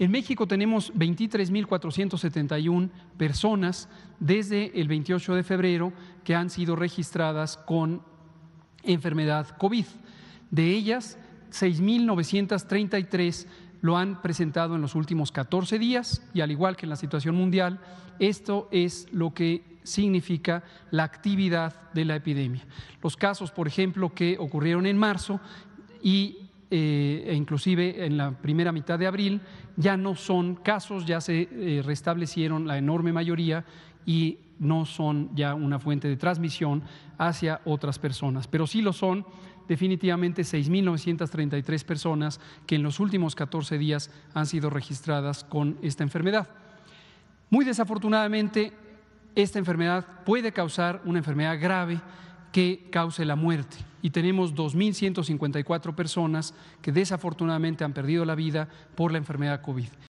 En México tenemos 23.471 personas desde el 28 de febrero que han sido registradas con enfermedad COVID. De ellas, 6.933 lo han presentado en los últimos 14 días y al igual que en la situación mundial, esto es lo que significa la actividad de la epidemia. Los casos, por ejemplo, que ocurrieron en marzo y eh, e inclusive en la primera mitad de abril, ya no son casos, ya se eh, restablecieron la enorme mayoría y no son ya una fuente de transmisión hacia otras personas, pero sí lo son definitivamente 6.933 personas que en los últimos 14 días han sido registradas con esta enfermedad. Muy desafortunadamente, esta enfermedad puede causar una enfermedad grave que cause la muerte. Y tenemos 2.154 personas que desafortunadamente han perdido la vida por la enfermedad COVID.